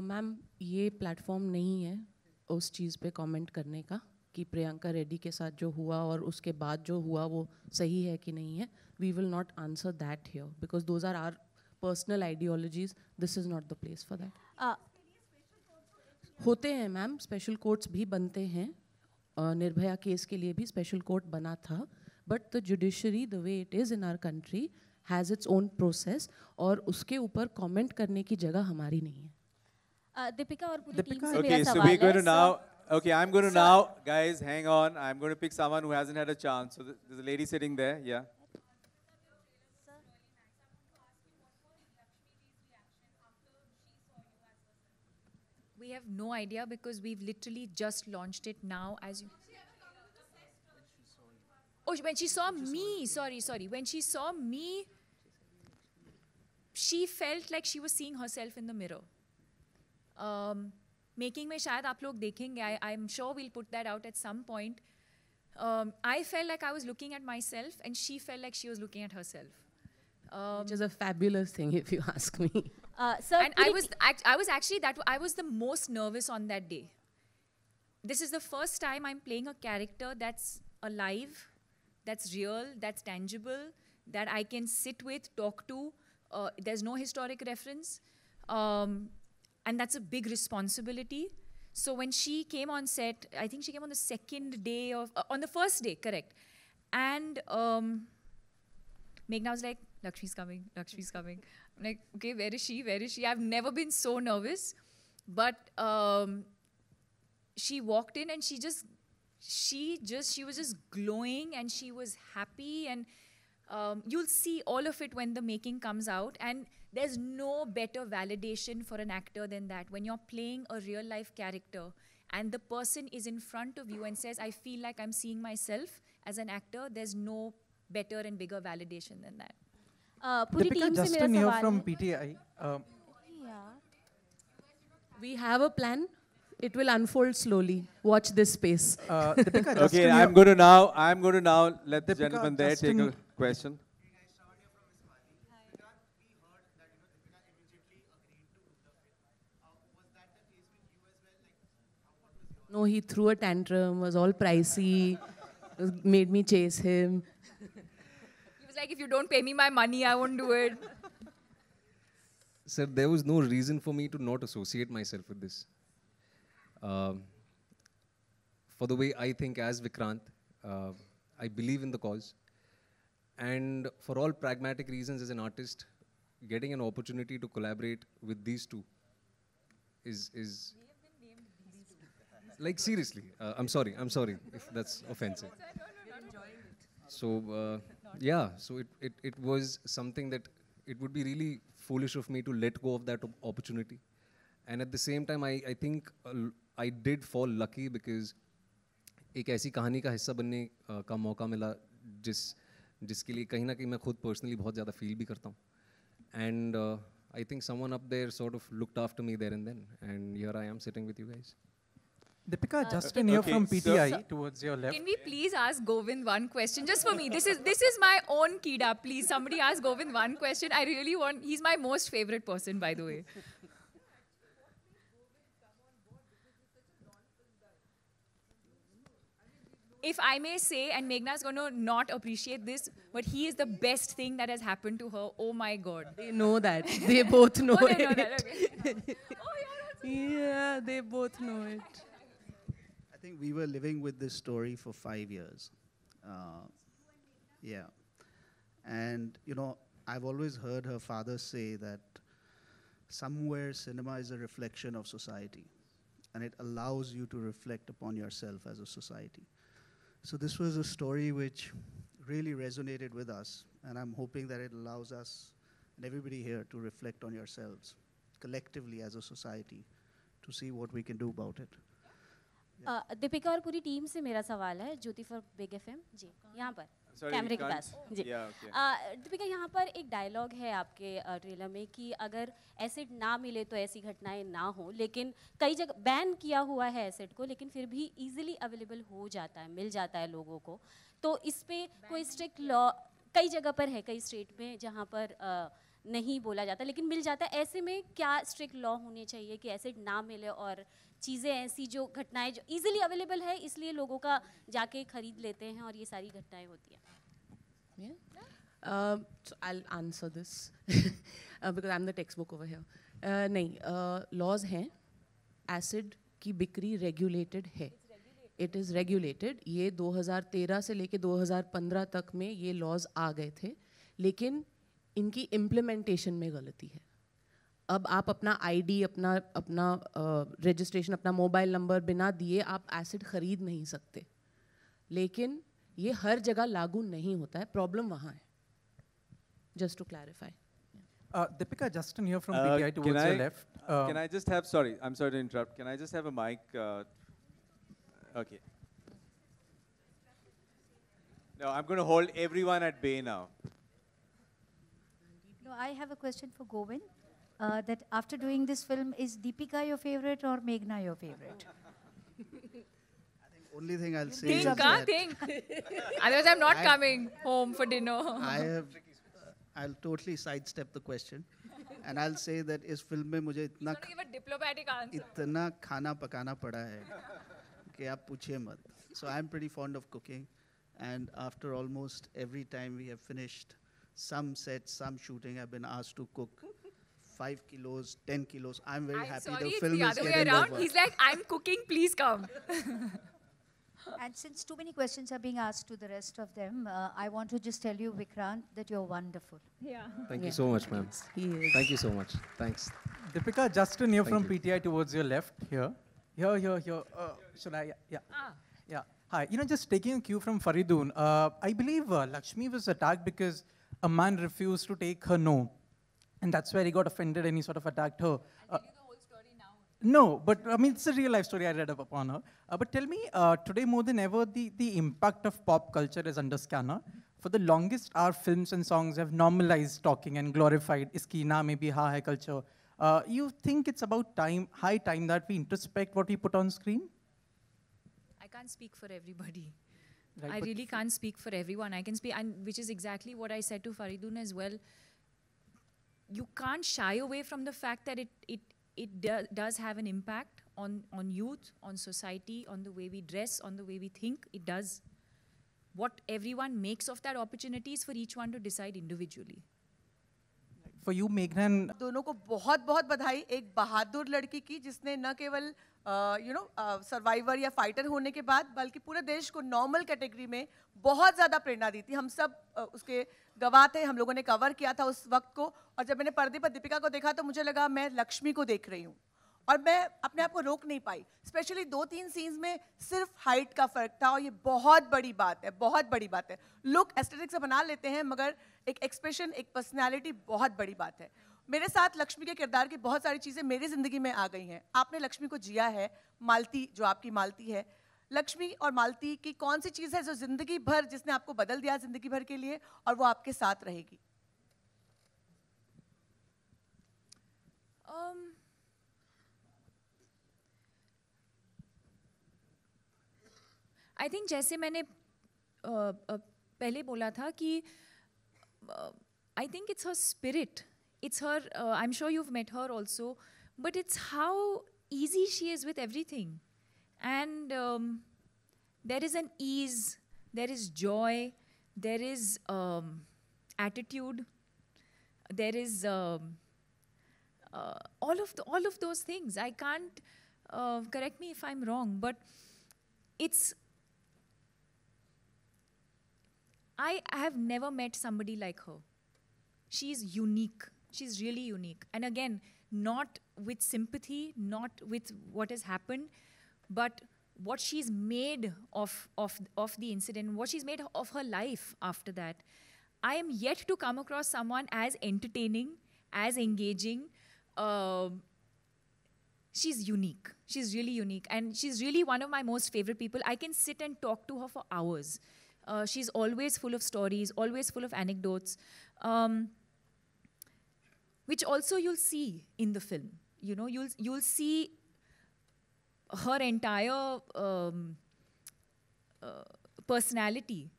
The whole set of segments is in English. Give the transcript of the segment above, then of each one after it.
Ma'am uh, ये platform नहीं है उस चीज़ पे कमेंट करने का कि प्रियंका रेड्डी के साथ जो हुआ और उसके बाद जो हुआ वो सही है कि नहीं है we will not answer that here because those are are personal ideologies this is not the place for that होते हैं मैम स्पेशल कोर्ट्स भी बनते हैं uh, निर्भया केस के लिए भी स्पेशल कोर्ट बना था but the judiciary the way it is in our country has its own process और उसके ऊपर कमेंट करने की जगह हमारी नहीं है Uh, Deepika or Puri Deepika? team okay, so we're going to now. Okay, I'm going to now, guys, hang on. I'm going to pick someone who hasn't had a chance. So there's a lady sitting there. Yeah. We have no idea because we've literally just launched it now as you. Oh, when she saw me, sorry, sorry. When she saw me, she felt like she was seeing herself in the mirror. Making um, में शायद आप लोग देखेंगे I I am sure we'll put that out at some point I felt like I was looking at myself and she felt like she was looking at herself Um, Which is a fabulous thing, if you ask me. Uh, and I was, I was actually that I was the most nervous on that day. This is the first time I'm playing a character that's alive, that's real, that's tangible, that I can sit with, talk to. Uh, there's no historic reference. Um, and that's a big responsibility. So when she came on set, I think she came on the second day of, uh, on the first day, correct. And um, Meghna was like, Lakshmi's coming, Lakshmi's coming. I'm like, okay, where is she? Where is she? I've never been so nervous. But um, she walked in and she just, she just, she was just glowing and she was happy. And um, you'll see all of it when the making comes out. And there's no better validation for an actor than that. When you're playing a real life character and the person is in front of you and says, I feel like I'm seeing myself as an actor, there's no better and bigger validation than that. Uh, Deepika Justin here from PTI. Uh, yeah. We have a plan. It will unfold slowly. Watch this space. Uh, okay, I'm going to now. I'm going to now let the Deepika gentleman there Justin take a question. No, he threw a tantrum, was all pricey, made me chase him. He was like, if you don't pay me my money, I won't do it. Sir, there was no reason for me to not associate myself with this. Um, for the way I think as Vikrant, uh, I believe in the cause. And for all pragmatic reasons, as an artist, getting an opportunity to collaborate with these two is, is like seriously, uh, I'm sorry. I'm sorry if that's offensive. So uh, yeah, so it, it it was something that it would be really foolish of me to let go of that op opportunity, and at the same time, I I think uh, I did fall lucky because एक ऐसी कहानी का हिस्सा बनने uh, का मौका मिला जिस जिसके लिए कहीं ना कहीं मैं खुद पर्सनली बहुत ज़्यादा फील भी करता हूँ and I think someone up there sort of looked after me there and then and here I am sitting with you guys Deepika, uh, just in here from PTI so, towards your left. Can we please ask Govind one question just for me? This is this is my own Kida. Please, somebody ask Govind one question. I really want. He's my most favorite person, by the way. if I may say, and Meghna's going to not appreciate this, but he is the best thing that has happened to her. Oh my God. They know that. They both oh, know oh, they it. Know that. Okay. oh, yeah, they both know it. I think we were living with this story for five years. Uh, yeah. And, you know, I've always heard her father say that somewhere cinema is a reflection of society and it allows you to reflect upon yourself as a society. So this was a story which really resonated with us, and I'm hoping that it allows us and everybody here to reflect on yourselves collectively as a society to see what we can do about it. Uh, Deepika और पूरी team से मेरा सवाल है Jyoti for big F M जी यहाँ पर कैमरे के पास जी uh, दीपिका यहाँ पर एक डायलॉग है आपके ट्रेलर uh, में कि अगर एसिड ना मिले तो ऐसी घटनाएं ना हो लेकिन कई जगह बैन किया हुआ है एसिड को लेकिन फिर भी इजीली अवेलेबल हो जाता है मिल जाता है लोगों को तो इस पर कोई स्ट्रिक्ट लॉ कई जगह पर है कई स्टेट में जहाँ पर आ, नहीं बोला जाता लेकिन मिल जाता है ऐसे में क्या स्ट्रिक्ट लॉ होने चाहिए कि एसिड ना मिले और चीज़ें ऐसी जो घटनाएं जो इजीली अवेलेबल है इसलिए लोगों का जाके खरीद लेते हैं और ये सारी घटनाएं होती हैं I answer this because I am the textbook over नहीं लॉज uh, हैं एसिड की बिक्री रेगुलेटेड है इट इज़ रेगुलेटेड ये 2013 से लेके 2015 तक में ये लॉज आ गए थे लेकिन इनकी इम्प्लीमेंटेशन में गलती है अब आप अपना आईडी अपना अपना रजिस्ट्रेशन अपना मोबाइल नंबर बिना दिए आप एसिड ख़रीद नहीं सकते लेकिन ये हर जगह लागू नहीं होता है प्रॉब्लम वहाँ है just to clarify Uh, Deepika Justin here from uh, uh, towards I, your left. Uh, can I just have, sorry, I'm sorry to interrupt. Can I just have a mic? Uh, okay. No, I'm going to hold everyone at bay now. No, I have a question for Govind. Uh, that after doing this film, is Deepika your favorite or Meghna your favorite? only thing I'll say think, is that think. Otherwise, I'm not I, coming home for dinner. I have, uh, I'll totally sidestep the question, and I'll say that इस film में मुझे इतना diplomatic answer. Itna khana pakana पड़ा है कि आप पूछिए So I'm pretty fond of cooking, and after almost every time we have finished. Some sets, some shooting i have been asked to cook five kilos, ten kilos. I'm very I'm happy sorry, the film the is other getting way around. Over. He's like, I'm cooking, please come. and since too many questions are being asked to the rest of them, uh, I want to just tell you, Vikrant, that you're wonderful. Yeah. Thank yeah. you so much, ma'am. Thank you so much. Thanks. Deepika, Justin to Thank from you. PTI towards your left here. Here, here, here. Uh, should I? Yeah. Yeah. Ah. yeah. Hi. You know, just taking a cue from Faridun, uh, I believe uh, Lakshmi was attacked because a man refused to take her no. And that's where he got offended and he sort of attacked her. Uh, no, but I mean, it's a real life story I read up upon her. Uh, but tell me, uh, today more than ever, the, the impact of pop culture is under scanner. For the longest, our films and songs have normalized talking and glorified iski na maybe ha hai culture. Uh, you think it's about time, high time that we introspect what we put on screen? I can't speak for everybody. Right, I really can't speak for everyone. I can speak, and which is exactly what I said to Faridun as well. You can't shy away from the fact that it it it do, does have an impact on on youth, on society, on the way we dress, on the way we think. It does. What everyone makes of that opportunity is for each one to decide individually. For you, Meghnan. दोनों को बहुत बहुत बधाई एक बहादुर लड़की की जिसने न केवल यू नो सर्वाइवर या फाइटर होने के बाद बल्कि पूरे देश को नॉर्मल कैटेगरी में बहुत ज़्यादा प्रेरणा दी थी हम सब uh, उसके गवाह थे हम लोगों ने कवर किया था उस वक्त को और जब मैंने पर्दे पर दीपिका को देखा तो मुझे लगा मैं लक्ष्मी को देख रही हूँ और मैं अपने आप को रोक नहीं पाई स्पेशली दो तीन सीन्स में सिर्फ हाइट का फर्क था और ये बहुत बड़ी बात है बहुत बड़ी बात है लुक से बना लेते हैं मगर एक एक्सप्रेशन एक पर्सनैलिटी बहुत बड़ी बात है मेरे साथ लक्ष्मी के किरदार की बहुत सारी चीज़ें मेरी ज़िंदगी में आ गई हैं आपने लक्ष्मी को जिया है मालती जो आपकी मालती है लक्ष्मी और मालती की कौन सी चीज़ है जो ज़िंदगी भर जिसने आपको बदल दिया ज़िंदगी भर के लिए और वो आपके साथ रहेगी um, आई थिंक जैसे मैंने uh, uh, पहले बोला था कि I think it's her spirit it's her, uh, I'm sure you've met her also, but it's how easy she is with everything. And um, there is an ease, there is joy, there is um, attitude, there is um, uh, all, of the, all of those things. I can't, uh, correct me if I'm wrong, but it's, I have never met somebody like her. She is unique she's really unique. And again, not with sympathy, not with what has happened, but what she's made of, of, of the incident, what she's made of her life after that. I am yet to come across someone as entertaining, as engaging. Uh, she's unique. She's really unique. And she's really one of my most favorite people. I can sit and talk to her for hours. Uh, she's always full of stories, always full of anecdotes. Um, which also you'll see in the film. You know, you'll, you'll see her entire um, uh, personality.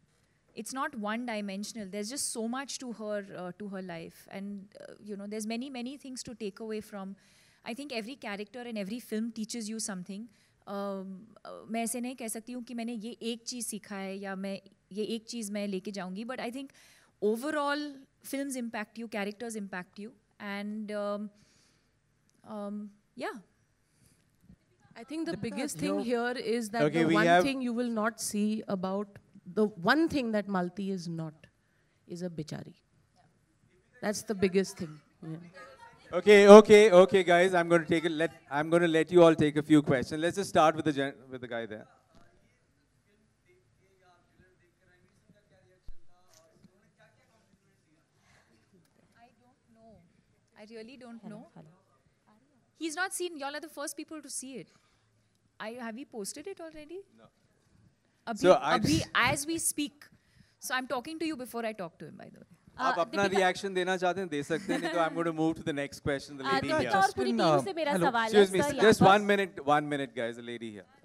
It's not one-dimensional. There's just so much to her, uh, to her life, and uh, you know, there's many, many things to take away from. I think every character in every film teaches you something. Um, uh, मैं ऐसे नहीं कह सकती हूँ कि मैंने ये एक चीज़ सीखा है या मैं ये एक चीज़ मैं लेके जाऊँगी but I think overall film impact you characters impact you and um, um, yeah i think the, biggest thing no. here is that okay, the one thing you will not see about the one thing that malti is not is a bichari yeah. that's the biggest thing yeah. Okay, okay, okay, guys. I'm going to take a let. I'm going to let you all take a few questions. Let's just start with the with the guy there. I really don't know. He's not seen. Y'all are the first people to see it. I, have we posted it already? No. Abhi, so Abhi, as we speak. So I'm talking to you before I talk to him, by the way. Uh, आप अपना reaction देना चाहते हैं दे सकते हैं नहीं तो I am going to move to the next question the lady here और पूरी टीम से मेरा सवाल है just 1 minute 1 minute guys the lady here